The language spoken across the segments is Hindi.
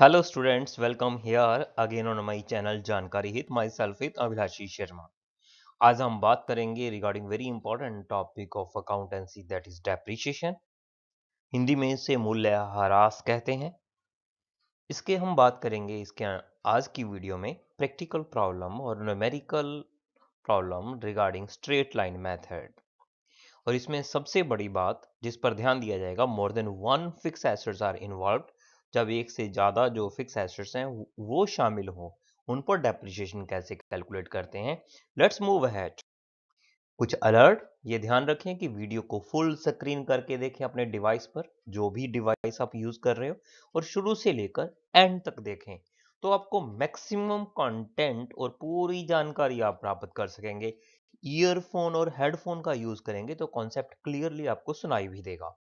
Hello students welcome here again on my channel जानकारी हित सेल्फ हित अभिलाषी शर्मा आज हम बात करेंगे regarding very important topic of accountancy that is depreciation Hindi में इसे हरास कहते हैं इसके हम बात करेंगे इसके आज की वीडियो में प्रैक्टिकल प्रॉब्लम और numerical problem regarding straight line method और इसमें सबसे बड़ी बात जिस पर ध्यान दिया जाएगा more than one fix assets are involve जब एक से ज़्यादा जो फिक्स एसेट्स हैं वो शामिल हो उन पर डेप्रिसिएशन कैसे कैलकुलेट करते हैं लेट्स मूव हैट कुछ अलर्ट ये ध्यान रखें कि वीडियो को फुल स्क्रीन करके देखें अपने डिवाइस पर जो भी डिवाइस आप यूज़ कर रहे हो और शुरू से लेकर एंड तक देखें तो आपको मैक्सिमम कंटेंट और पूरी जानकारी आप प्राप्त कर सकेंगे ईयरफोन और हेडफोन का यूज़ करेंगे तो कॉन्सेप्ट क्लियरली आपको सुनाई भी देगा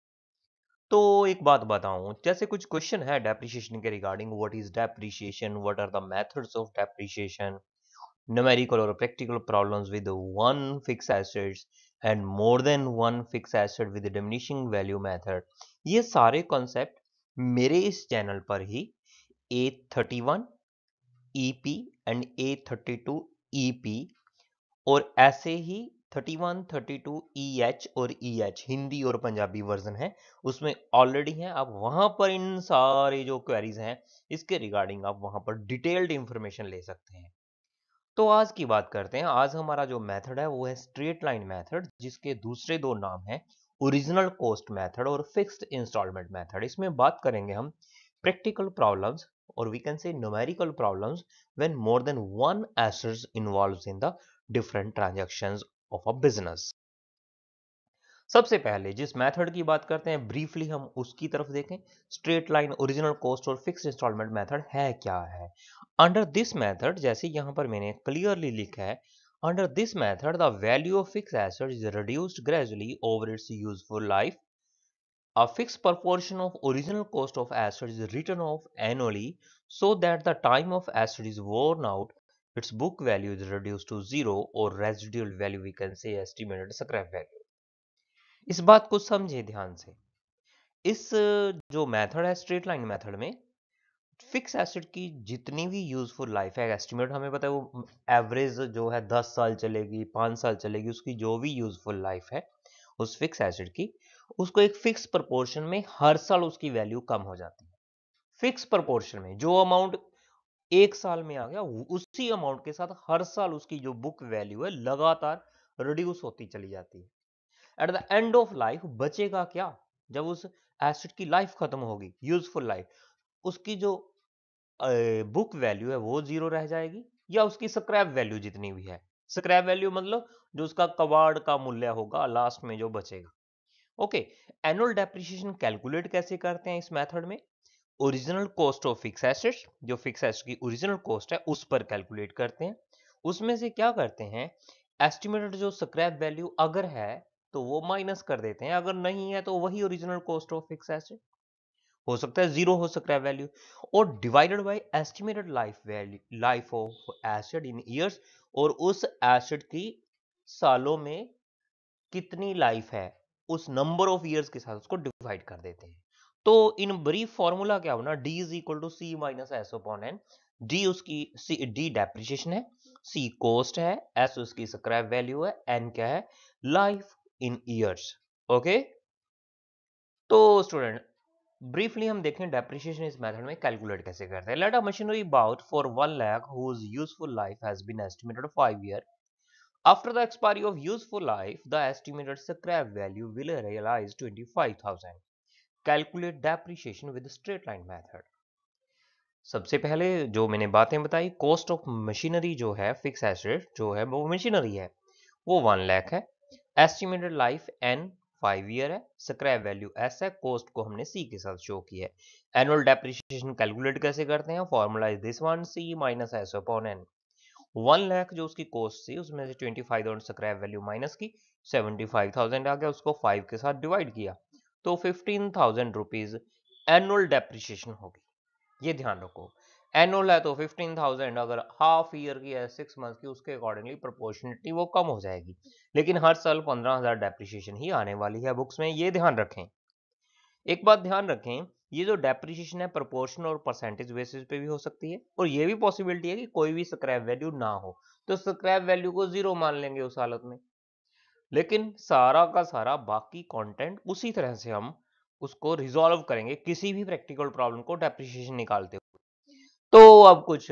तो एक बात बताऊं जैसे कुछ क्वेश्चन है डेप्रिशिएशन के regarding what is depreciation what are the methods of depreciation numerical और practical problems with one fix assets and more than one fix asset with diminishing value method ये सारे कॉन्सेप्ट मेरे इस चैनल पर ही A thirty one E and A thirty two E P और ऐसे ही थर्टी 31, 32 EH और EH हिंदी और पंजाबी वर्जन है उसमें ऑलरेडी है आप वहां पर इन सारे जो क्वेरीज हैं इसके रिगार्डिंग आप वहां पर डिटेल्ड इंफॉर्मेशन ले सकते हैं तो आज की बात करते हैं आज हमारा जो मेथड है वो है स्ट्रेट लाइन मेथड जिसके दूसरे दो नाम हैं ओरिजिनल कॉस्ट मेथड और फिक्स्ड इंस्टॉलमेंट मेथड इसमें बात करेंगे हम प्रैक्टिकल प्रॉब्लम्स और we can say numerical problems when more than one assets involves in the different transactions of a business सबसे पहले जिस मेथड की बात करते हैं ब्रीफली हम उसकी तरफ देखें स्ट्रेट लाइन ओरिजिनल कॉस्ट और फिक्स इंस्टॉलमेंट मेथड है क्या है अंडर दिस मेथड जैसे यहां पर मैंने क्लियरली लिखा है under this method the value of fix asset is reduced gradually over its useful life a fix proportion of original cost of asset is return of annually so that the time of asset is worn out Its book value is reduced to zero or residual value we can say estimated scrap value. इस बात को समझे ध्यान से इस जो मेथड है स्ट्रेट लाइन मेथड में फिक्स एसेट की जितनी भी यूजफुल लाइफ है एस्टिमेट हमें पता है वो एवरेज जो है दस साल चलेगी पांच साल चलेगी उसकी जो भी यूजफुल लाइफ है उस फिक्स एसेट की उसको एक फिक्स प्रपोर्शन में हर साल उसकी वैल्यू कम हो जाती है फिक्स प्रपोर्शन में जो अमाउंट एक साल में आ गया उसी अमाउंट के साथ हर साल उसकी जो बुक वैल्यू है लगातार रिड्यूस होती चली जाती है at the end of life बचेगा क्या जब उस एसेट की लाइफ खत्म होगी यूजफुल लाइफ उसकी जो बुक वैल्यू है वो जीरो रह जाएगी या उसकी स्क्रैप वैल्यू जितनी भी है स्क्रैप वैल्यू मतलब जो उसका कबाड़ का मूल्य होगा लास्ट में जो बचेगा ओके एनुअल डेप्रिसिएशन कैलकुलेट कैसे करते हैं इस मेथड में original cost of fix assets जो फिक्स एसेट की ओरिजिनल कॉस्ट है उस पर कैलकुलेट करते हैं उसमें से क्या करते हैं एस्टिमेटेड जो स्क्रैप वैल्यू अगर है तो वो माइनस कर देते हैं अगर नहीं है तो वही original cost of fix asset हो सकता है जीरो हो स्क्रैप वैल्यू और divided by estimated life value life of asset in years और उस एसेट की सालों में कितनी लाइफ है उस नंबर ऑफ ईयर्स के साथ उसको डिवाइड कर देते हैं तो इन ब्रीफ फॉर्मूला क्या होना D is equal to C minus S upon N D उसकी सी डी डेप्रिशिएशन है सी कॉस्ट है एस उसकी स्क्रैप वैल्यू है एन क्या है लाइफ इन ईयर्स ओके तो स्टूडेंट ब्रीफली हम देखें डेप्रिशिएशन इस मेथड में कैलकुलेट कैसे करते हैं let a machinery bought for one lakh whose useful life has been estimated five year After the expiry of useful life, the estimated scrap value will realize 25,000. Calculate depreciation with straight line method. सबसे पहले जो मैंने बातें बताई कॉस्ट ऑफ मशीनरी जो है फिक्स एसेट जो है वो मशीनरी है वो वन लैख है estimated life N five year है स्क्रैप वैल्यू एस है कॉस्ट को हमने सी के साथ शो किया है एनुअल डेप्रिसिएशन कैलकुलेट कैसे करते हैं formula is this one C minus S upon N one lakh जो उसकी कॉस्ट थी उसमें से twenty five thousand scrap value minus की सेवेंटी फाइव थाउजेंड आ गया उसको फाइव के साथ डिवाइड किया तो fifteen thousand rupees annual depreciation होगी ये ध्यान रखो एनुअल है तो फिफ्टीन थाउजेंड अगर हाफ ईयर की है सिक्स मंथ की उसके अकॉर्डिंगली प्रोपोर्शनिटी वो कम हो जाएगी लेकिन हर साल पंद्रह हजार डेप्रिशिएशन ही आने वाली है बुक्स में ये ध्यान रखें एक बात ध्यान रखें ये जो डेप्रिशिएशन है प्रोपोर्शन और परसेंटेज बेसिस पे भी हो सकती है और ये भी पॉसिबिलिटी है कि कोई भी स्क्रैप वैल्यू ना हो तो स्क्रैप वैल्यू को जीरो मान लेंगे उस हालत में लेकिन सारा का सारा बाकी कंटेंट उसी तरह से हम उसको रिजॉल्व करेंगे किसी भी प्रैक्टिकल प्रॉब्लम को डेप्रिशिएशन निकालते हुए तो अब कुछ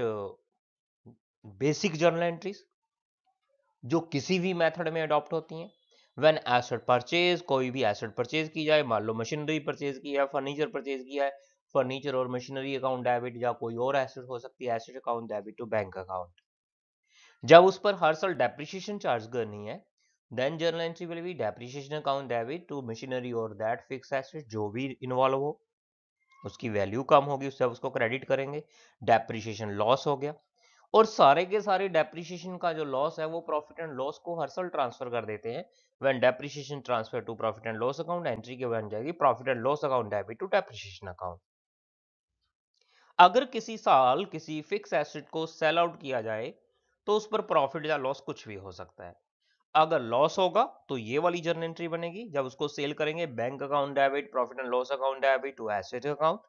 बेसिक जर्नल एंट्रीज जो किसी भी मेथड में अडॉप्ट होती हैं वेन एसेट परचेज कोई भी एसेट परचेज की जाए मान लो मशीनरी परचेज की है फर्नीचर परचेज किया है फर्नीचर और मशीनरी अकाउंट डेबिट या कोई और एसेट हो सकती है asset account debit to bank account जब उस पर हर साल डेप्रिशिएशन चार्ज करनी है then journal entry will be depreciation account debit to machinery और दैट फिक्स एसेट जो भी इन्वॉल्व हो उसकी वैल्यू कम होगी उससे उसको क्रेडिट करेंगे डेप्रिशिएशन लॉस हो गया और सारे के सारे डेप्रिशिएशन का जो लॉस है वो प्रॉफिट एंड लॉस को हर साल ट्रांसफर कर देते हैं when depreciation transfer to profit and loss account entry के बन जाएगी profit and loss account debit to depreciation account अगर किसी साल किसी फिक्स एसेट को सेल आउट किया जाए तो उस पर प्रॉफिट या लॉस कुछ भी हो सकता है अगर लॉस होगा तो ये वाली जर्नल एंट्री बनेगी जब उसको सेल करेंगे bank account debit profit and loss account debit to asset account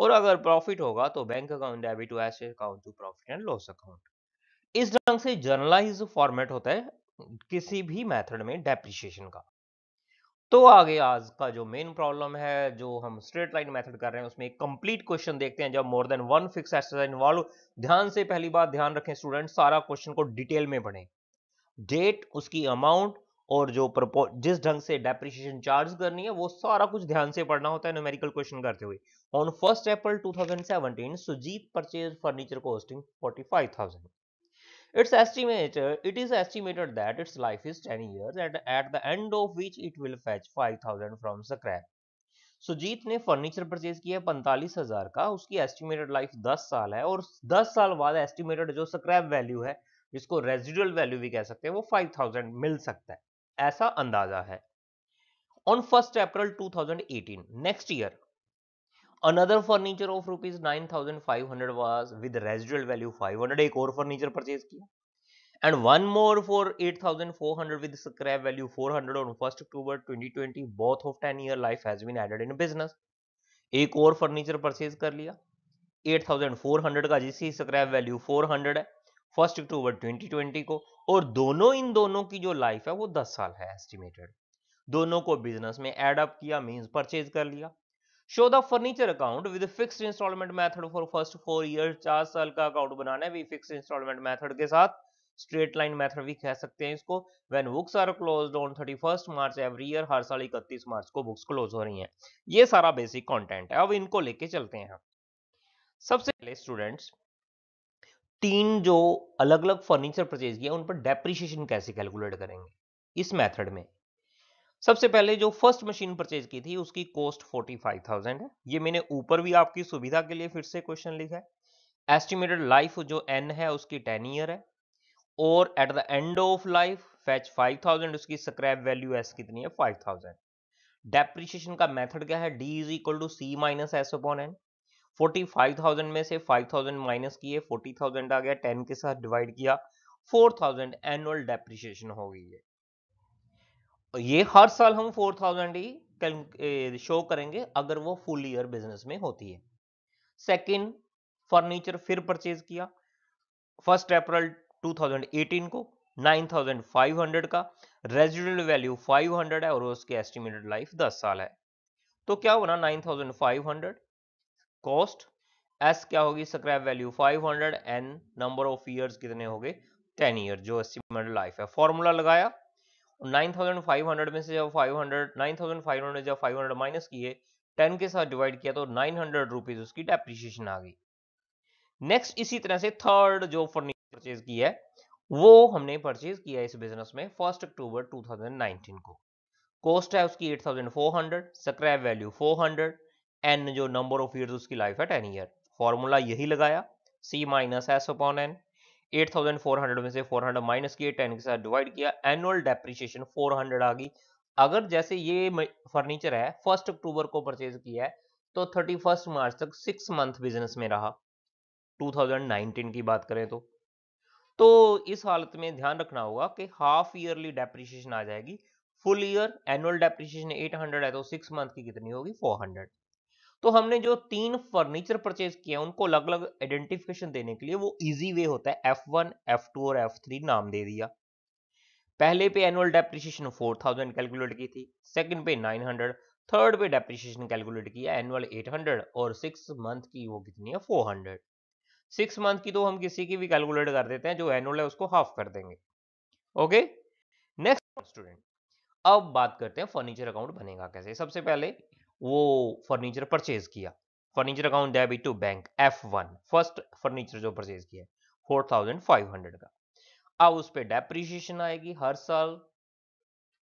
और अगर प्रॉफिट होगा तो bank account debit to asset account to profit and loss account इस ढंग से जर्नलाइज फॉर्मेट होता है किसी भी मेथड में डेप्रिशिएशन का तो आगे आज का जो मेन प्रॉब्लम है जो हम स्ट्रेट लाइन मेथड कर रहे हैं उसमें एक कंप्लीट क्वेश्चन देखते हैं जब more than one fix asset involve ध्यान से पहली बात ध्यान रखें स्टूडेंट सारा क्वेश्चन को डिटेल में पढ़ें डेट उसकी अमाउंट और जो जिस ढंग से डेप्रिशिएशन चार्ज करनी है वो सारा कुछ ध्यान से पढ़ना होता है न्यूमेरिकल क्वेश्चन करते हुए on 1st april 2017 sujit purchased furniture costing 45000 it's estimated it is estimated that its life is 10 years and at the end of which it will fetch 5000 from scrap Sujit ने फर्नीचर परचेज किया पैंतालीस का उसकी एस्टिमेटेड लाइफ दस साल है और दस साल बाद एस्टिमेटेड जो स्क्रैप वैल्यू है जिसको रेजिडुअल वैल्यू भी कह सकते हैं वो फाइव मिल सकता है ऐसा अंदाजा है on first April two thousand eighteen next year another furniture of rupees nine thousand five hundred was with residual value five hundred एक और फर्नीचर परचेज किया and one more for eight thousand four hundred with scrap value four hundred on first October twenty twenty both of ten year life has been added in business एक और फर्नीचर परचेज कर लिया एट थाउजेंड फोर हंड्रेड का जिसकी स्क्रैप वैल्यू फोर हंड्रेड है फर्स्ट अक्टूबर ट्वेंटी ट्वेंटी को और दोनों इन दोनों की जो लाइफ है वो दस साल है एस्टिमेटेड दोनों को बिजनेस में एडअप किया मीन्स परचेज कर लिया show the furniture account with fix installment method for first four year चार साल का अकाउंट बनाना है भी फिक्स इंस्टॉलमेंट मैथड के साथ स्ट्रेट लाइन मैथड भी कह सकते हैं इसको when books are close on thirty first March every year हर साल इकतीस मार्च को बुक्स क्लोज हो रही है ये सारा बेसिक कॉन्टेंट है अब इनको लेके चलते हैं सबसे पहले स्टूडेंट्स तीन जो अलग अलग फर्नीचर परचेज किया उन पर डेप्रिशिएशन कैसे कैलकुलेट करेंगे इस मेथड में सबसे पहले जो फर्स्ट मशीन परचेज की थी उसकी कॉस्ट फोर्टी फाइव थाउजेंड है ये मैंने ऊपर भी आपकी सुविधा के लिए फिर से क्वेश्चन लिखा है एस्टिमेटेड लाइफ जो एन है उसकी टेन ईयर है और at the end of life फैच फाइव थाउजेंड उसकी स्क्रैप वैल्यू एस कितनी है फाइव थाउजेंड डेप्रिशिएशन का मेथड क्या है D is equal to C minus S upon N forty five thousand में से फाइव थाउजेंड माइनस किए फोर्टी थाउजेंड आ गया टेन के साथ डिवाइड किया फोर थाउजेंड एनुअल डेप्रिशिएशन हो गई है ये हर साल हम फोर थाउजेंड ही शो करेंगे अगर वो फुल ईयर बिजनेस में होती है सेकंड फर्नीचर फिर परचेज किया फर्स्ट अप्रैल 2018 को 9,500 का रेजिडेंट वैल्यू 500 है और उसकी एस्टिमेटेड लाइफ 10 साल है तो क्या होना 9,500 कॉस्ट एस क्या होगी scrap value 500 and number of years कितने हो गए टेन ईयर जो एस्टिमेटेड लाइफ है फॉर्मूला लगाया 9500 में से जब 500 9500 ने जब 500 माइनस किए 10 के साथ डिवाइड किया तो नाइन हंड्रेड उसकी डेप्रिशिएशन आ गई नेक्स्ट इसी तरह से थर्ड जो फर्नीचर परचेज किया है वो हमने परचेज किया इस बिजनेस में फर्स्ट अक्टूबर 2019 को कॉस्ट है उसकी 8400 स्क्रैप वैल्यू 400 हंड्रेड एन जो नंबर ऑफ ईयर्स उसकी लाइफ है टेन ईयर फॉर्मूला यही लगाया C minus S upon N 8,400 में से 400 माइनस किए 10 के साथ डिवाइड किया एनुअल डेप्रिसिएशन 400 आ गई अगर जैसे ये फर्नीचर है फर्स्ट अक्टूबर को परचेज किया है तो 31 मार्च तक सिक्स मंथ बिजनेस में रहा 2019 की बात करें तो तो इस हालत में ध्यान रखना होगा कि हाफ ईयरली डेप्रिसिएशन आ जाएगी फुल ईयर एनुअल डेप्रिसिएशन 800 है तो सिक्स मंथ की कितनी होगी 400 तो हमने जो तीन फर्नीचर परचेज किए हैं उनको अलग अलग आइडेंटिफिकेशन देने के लिए वो इजी वे होता है एफ वन एफ टू और एफ थ्री नाम दे दिया पहले पे annual depreciation four thousand calculate की थी सेकंड पे नाइन हंड्रेड थर्ड पे डेप्रिशिएशन कैलकुलेट किया एनुअल एट हंड्रेड और सिक्स मंथ की वो कितनी है फोर हंड्रेड सिक्स मंथ की तो हम किसी की भी कैलकुलेट कर देते हैं जो एनुअल है उसको हाफ कर देंगे ओके नेक्स्ट स्टूडेंट अब बात करते हैं फर्नीचर अकाउंट बनेगा कैसे सबसे पहले वो फर्नीचर परचेज किया furniture account debit to bank F one first furniture जो परचेज किया फोर थाउजेंड फाइव हंड्रेड का अब उस पर डेप्रिशिएशन आएगी हर साल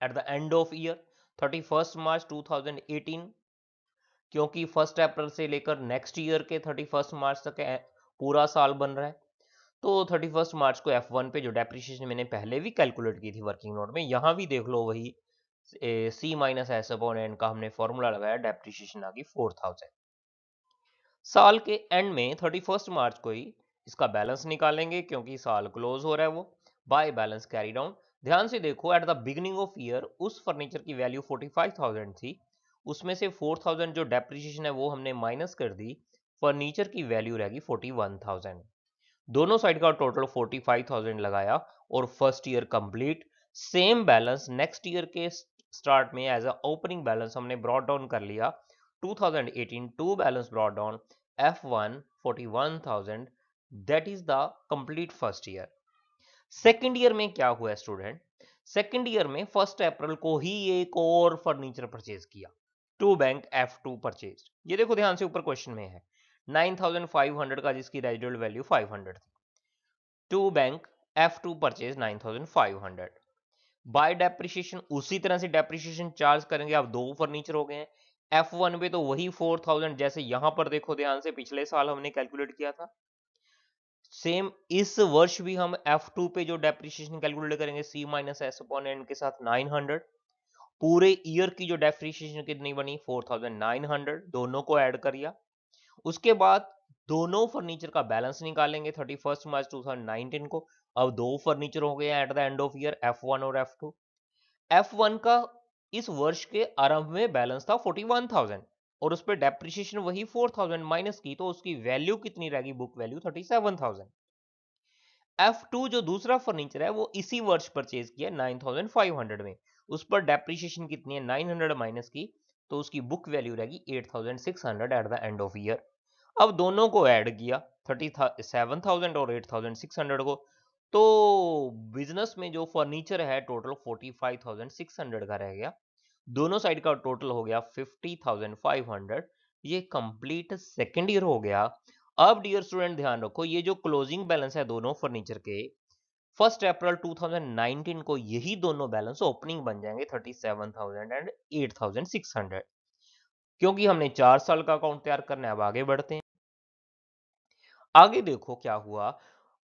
at the end of year thirty first March two thousand eighteen क्योंकि फर्स्ट अप्रैल से लेकर नेक्स्ट ईयर के थर्टी फर्स्ट मार्च तक पूरा साल बन रहा है तो थर्टी फर्स्ट मार्च को एफ वन पे जो डेप्रिशिएशन मैंने पहले भी कैलकुलेट की थी वर्किंग नोट में यहाँ भी देख लो वही C minus S upon N का हमने फॉर्मूला लगाया डेप्रिशिएशन आ गई फोर थाउजेंड साल के एंड में थर्टी फर्स्ट मार्च को ही इसका बैलेंस निकालेंगे क्योंकि साल क्लोज हो रहा है वो बाय बैलेंस कैरी डाउन ध्यान से देखो at the beginning of year उस फर्नीचर की वैल्यू फोर्टी फाइव थाउजेंड थी उसमें से फोर थाउजेंड जो डेप्रिशिएशन है वो हमने माइनस कर दी फर्नीचर की वैल्यू रहेगी फोर्टी वन थाउजेंड दोनों साइड का टोटल फोर्टी फाइव थाउजेंड लगाया और first year complete same balance next year के स्टार्ट में एज अ ओपनिंग बैलेंस हमने ब्रॉड डाउन कर लिया 2018 to balance brought down F one forty one thousand that is the complete first year second year में क्या हुआ स्टूडेंट सेकेंड ईयर में फर्स्ट अप्रैल को ही एक और फर्नीचर परचेज किया to bank F two purchase ये देखो ध्यान से ऊपर क्वेश्चन में है 9,500 का जिसकी रेजिडल वैल्यू 500 थी to bank F two purchase 9,500 by depreciation उसी तरह से डेप्रिशिएशन चार्ज करेंगे आप दो फर्नीचर हो गए हैं एफ वन पे तो वही फोर थाउजेंड जैसे यहां पर देखो ध्यान से पिछले साल हमने कैलकुलेट किया था सेम इस वर्ष भी हम एफ टू पे जो डेप्रिशिएशन कैलकुलेट करेंगे C minus S upon N के साथ नाइन हंड्रेड पूरे ईयर की जो डेप्रिशिएशन कितनी बनी फोर थाउजेंड नाइन हंड्रेड दोनों को एड कर लिया उसके बाद दोनों फर्नीचर का बैलेंस निकालेंगे thirty first March two thousand nineteen को अब दो फर्नीचर हो गए at the end of year F one और एफ टू एफ वन का इस वर्ष के आरंभ में बैलेंस था फोर्टी वन थाउजेंड और उस पर डेप्रिशिएशन वही फोर थाउजेंड माइनस की तो उसकी वैल्यू कितनी रहेगी book value thirty seven thousand F two जो दूसरा फर्नीचर है वो इसी वर्ष परचेज किया नाइन थाउजेंड फाइव हंड्रेड में उस पर डेप्रिशिएशन कितनी है नाइन हंड्रेड माइनस की तो उसकी बुक वैल्यू रहेगी eight thousand six hundred at the end of year अब दोनों को ऐड किया थर्टी सेवन थाउजेंड और एट थाउजेंड सिक्स हंड्रेड को तो बिजनेस में जो फर्नीचर है total forty five thousand six hundred का रह गया दोनों साइड का टोटल हो गया फिफ्टी थाउजेंड फाइव हंड्रेड ये कंप्लीट सेकेंड ईयर हो गया अब डियर स्टूडेंट ध्यान रखो ये जो क्लोजिंग बैलेंस है दोनों फर्नीचर के फर्स्ट अप्रैल 2019 को यही दोनों बैलेंस ओपनिंग बन जाएंगे 37,000 एंड 8,600 क्योंकि हमने चार साल का अकाउंट तैयार करना है अब आगे बढ़ते हैं आगे देखो क्या हुआ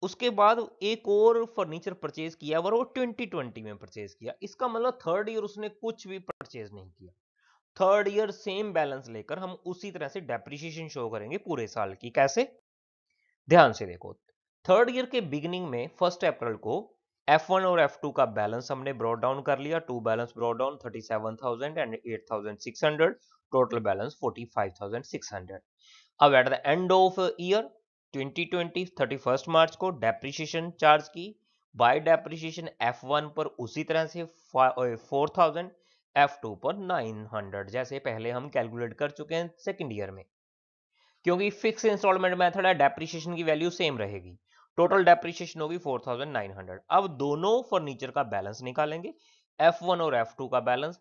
उसके बाद एक और फर्नीचर परचेज किया और वो 2020 में परचेज किया इसका मतलब थर्ड ईयर उसने कुछ भी परचेज नहीं किया थर्ड ईयर सेम बैलेंस लेकर हम उसी तरह से डेप्रिसिएशन शो करेंगे पूरे साल की कैसे ध्यान से देखो थर्ड ईयर के बिगिनिंग में फर्स्ट अप्रैल को F1 और F2 का बैलेंस हमने ब्रॉड डाउन कर लिया to balance brought down 37,000 and 8,600 total balance 45,600 अब at the end of year 2020 March को डेप्रिसिएशन चार्ज की बाय डेप्रिसिएशन F1 पर उसी तरह से 4000 F2 पर 900 जैसे पहले हम कैलकुलेट कर चुके हैं सेकंड ईयर में क्योंकि फिक्स इंस्टॉलमेंट मेथड है डेप्रिसिएशन की वैल्यू सेम रहेगी टोटल डेप्रिसिएशन होगी 4900 अब दोनों फर्नीचर का बैलेंस निकालेंगे F1 और F2 का balance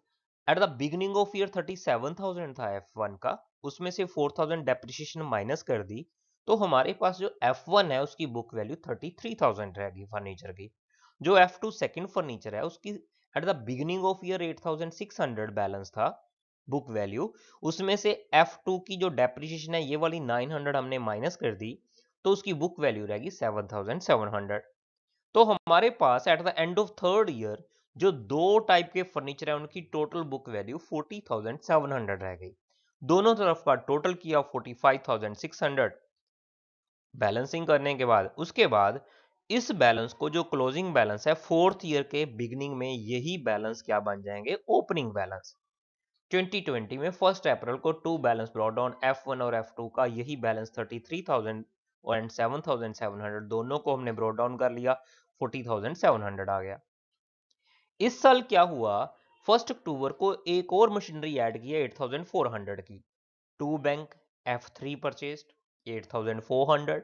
at the beginning of year 37000 था F1 का उसमें से 4000 डेप्रिसिएशन माइनस कर दी तो हमारे पास जो F1 है उसकी बुक वैल्यू 33,000 रहेगी फर्नीचर की जो F2 सेकेंड फर्नीचर है उसकी at the beginning of year 8,600 balance था बुक वैल्यू उसमें से F2 की जो डेप्रिशिएशन है ये वाली 900 हमने माइनस कर दी तो उसकी बुक वैल्यू रहेगी 7,700 तो हमारे पास at the end of third year जो दो टाइप के फर्नीचर है उनकी टोटल बुक वैल्यू 40,700 रह गई दोनों तरफ का टोटल किया 45,600 बैलेंसिंग करने के बाद उसके बाद इस बैलेंस को जो क्लोजिंग बैलेंस है फोर्थ ईयर के बिगनिंग में यही बैलेंस क्या बन जाएंगे ओपनिंग बैलेंस 2020 में फर्स्ट अप्रैल को to balance brought down F1 और F2 का यही बैलेंस 33,000 और 7,700 दोनों को हमने ब्रॉड डाउन कर लिया 40,700 आ गया इस साल क्या हुआ फर्स्ट अक्टूबर को एक और मशीनरी ऐड किया 8,400 की टू बैंक F3 परचेस्ड 8,400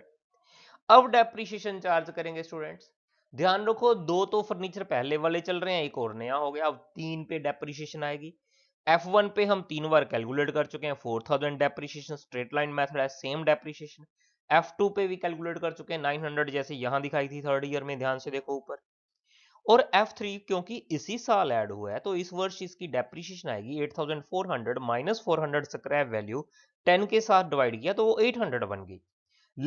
अब डेप्रीशिएशन चार्ज करेंगे स्टूडेंट्स ध्यान रखो दो तो फर्नीचर पहले वाले चल रहे हैं एक और नया हो गया अब तीन पे डेप्रीशिएशन आएगी F1 पे हम तीन बार कैलकुलेट कर चुके हैं 4000 डेप्रीशिएशन स्ट्रेट लाइन मेथड है सेम डेप्रीशिएशन F2 पे भी कैलकुलेट कर चुके हैं 900 जैसे यहां दिखाई थी थर्ड ईयर में ध्यान से देखो ऊपर और F3 क्योंकि इसी साल ऐड हुआ है तो इस वर्ष इसकी डेप्रिसिएशन आएगी 8400 माइनस 400 स्क्रैप वैल्यू 10 के साथ डिवाइड किया तो वो 800 बन गई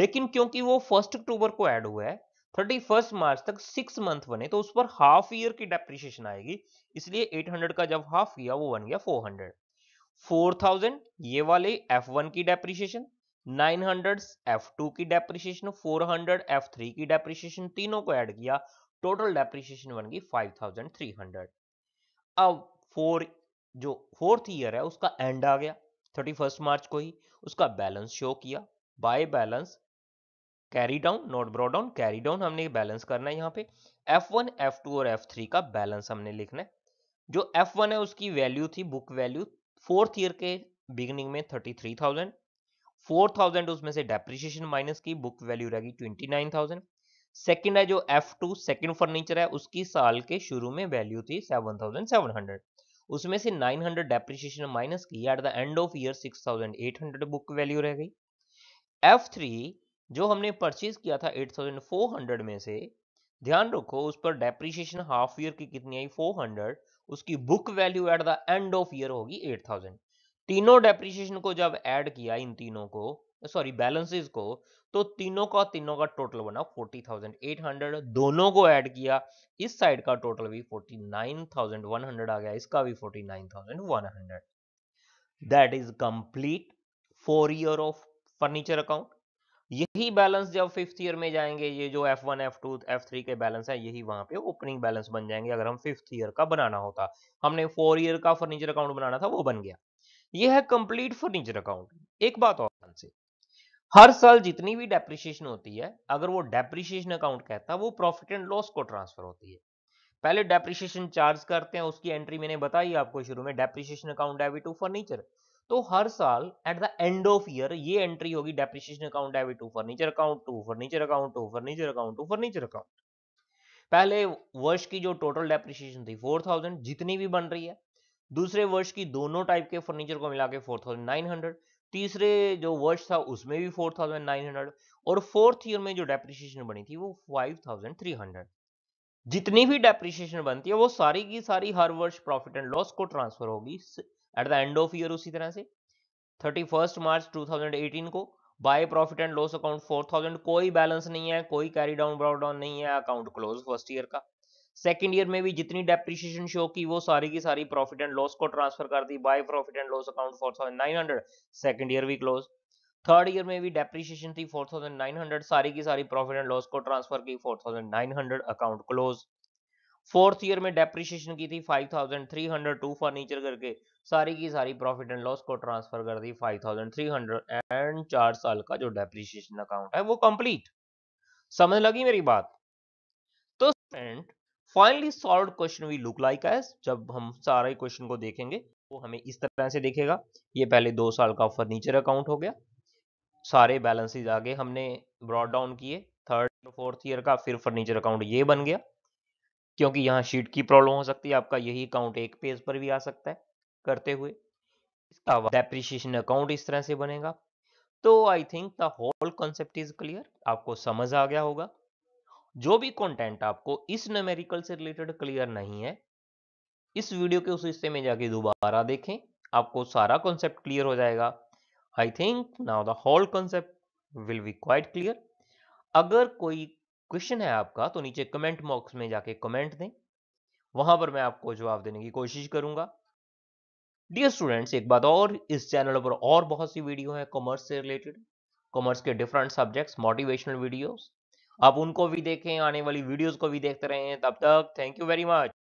लेकिन क्योंकि वो फर्स्ट अक्टूबर को ऐड हुआ है थर्टी फर्स्ट मार्च तक सिक्स मंथ बने तो उस पर हाफ ईयर की डेप्रिशिएशन आएगी इसलिए 800 का जब हाफ किया वो बन गया 400 4000 ये वाले F1 की डेप्रिशिएशन 900 F2 की डेप्रिशिएशन 400 F3 की डेप्रिशिएशन तीनों को ऐड किया टोटल डेप्रिसिएशन बन गई 5300 अब फोर जो फोर्थ ईयर है उसका एंड आ गया 31 मार्च को ही उसका बैलेंस शो किया by balance carry down not brought down carry down हमने बैलेंस करना है यहाँ पे F1, F2 और F3 का बैलेंस हमने लिखना है जो F1 है उसकी वैल्यू थी बुक वैल्यू फोर्थ ईयर के बिगनिंग में 33,000 4,000 उसमें से डेप्रिसिएशन माइनस की बुक वैल्यू रहेगी 29,000 सेकंड है जो एफ टू सेकेंड फर्नीचर है उसकी साल के शुरू में वैल्यू थी सेवन थाउजेंड सेवन हंड्रेड उसमें से नाइन हंड्रेड डेप्रिशिएशन माइनस की at the end of year six thousand eight hundred book value रह गई एफ थ्री जो हमने परचेज किया था एट थाउजेंड फोर हंड्रेड में से ध्यान रखो उस पर डेप्रिशिएशन हाफ ईयर की कितनी आई फोर हंड्रेड उसकी book value at the end of year होगी एट थाउजेंड तीनों डेप्रिशिएशन को जब ऐड किया इन तीनों को सॉरी बैलेंसेस को तो तीनों का तीनों का टोटल बना 40,800 दोनों को ऐड किया इस साइड का टोटल भी 49,100 आ गया इसका भी 49,100 that is complete four year of furniture account यही बैलेंस जब फिफ्थ ईयर में जाएंगे ये जो F1, F2, F3 के बैलेंस है यही वहां पे ओपनिंग बैलेंस बन जाएंगे अगर हम फिफ्थ ईयर का बनाना होता हमने फोर ईयर का फर्नीचर अकाउंट बनाना था वो बन गया ये है कंप्लीट फर्नीचर अकाउंट एक बात और से हर साल जितनी भी डेप्रिशिएशन होती है अगर वो डेप्रिशिएशन अकाउंट कहता है वो प्रॉफिट एंड लॉस को ट्रांसफर होती है पहले डेप्रिशिएशन चार्ज करते हैं उसकी एंट्री मैंने बताई आपको शुरू में depreciation account debit to furniture तो हर साल at the end of year ये एंट्री होगी depreciation account debit to furniture account to furniture account to furniture account to furniture account पहले वर्ष की जो टोटल डेप्रिशिएशन थी थाउजेंड जितनी भी बन रही है दूसरे वर्ष की दोनों टाइप के फर्नीचर को मिला के फोर थाउजेंड नाइन हंड्रेड तीसरे जो वर्ष था उसमें भी 4900 और फोर्थ ईयर में जो डेप्रिसिएशन बनी थी वो 5300 जितनी भी डेप्रिसिएशन बनती है वो सारी की सारी हर वर्ष प्रॉफिट एंड लॉस को ट्रांसफर होगी at the end of year उसी तरह से फर्स्ट मार्च एटीन को by profit and loss account 4000 कोई बैलेंस नहीं है कोई कैरी डाउन ब्राउन डाउन नहीं है अकाउंट क्लोज फर्स्ट ईयर का सेकेंड ईयर में भी जितनी डेप्रिशिएशन शो की वो सारी की सारी प्रॉफिट एंड लॉस को ट्रांसफर कर दी by profit and loss account four thousand nine second year भी क्लोज थर्ड ईयर में भी डेप्रिशिएशन थी फोर थाउजेंड नाइन हंड्रेड सारी की सारी प्रॉफिट एंड लॉस को ट्रांसफर की four nine hundred account close fourth year में डेप्रिशिएशन की थी five thousand three hundred to furniture करके सारी की सारी प्रॉफिट एंड लॉस को ट्रांसफर कर दी five thousand three hundred and चार साल का जो डेप्रिशिएशन अकाउंट है वो कंप्लीट समझ लगी मेरी बात तो friend finally solve question we look like as जब हम सारे क्वेश्चन को देखेंगे वो हमें इस तरह से देखेगा ये पहले दो साल का फर्नीचर अकाउंट हो गया सारे बैलेंसेज आगे हमने ब्रॉड डाउन किए थर्ड फोर्थ ईयर का फिर फर्नीचर अकाउंट ये बन गया क्योंकि यहाँ शीट की प्रॉब्लम हो सकती है आपका यही अकाउंट एक पेज पर भी आ सकता है करते हुए इसका डेप्रिशिएशन अकाउंट इस तरह से बनेगा तो I think the whole concept is clear आपको समझ आ गया होगा जो भी कंटेंट आपको इस न्यूमेरिकल से रिलेटेड क्लियर नहीं है इस वीडियो के उस हिस्से में जाके दोबारा देखें आपको सारा कॉन्सेप्ट क्लियर हो जाएगा I think now the whole concept will be quite clear अगर कोई क्वेश्चन है आपका तो नीचे कमेंट बॉक्स में जाके कमेंट दें वहां पर मैं आपको जवाब देने की कोशिश करूंगा डियर स्टूडेंट्स एक बात और इस चैनल पर और बहुत सी वीडियो है कॉमर्स से रिलेटेड कॉमर्स के डिफरेंट सब्जेक्ट्स मोटिवेशनल वीडियोस आप उनको भी देखें आने वाली वीडियोस को भी देखते रहें तब तक थैंक यू वेरी मच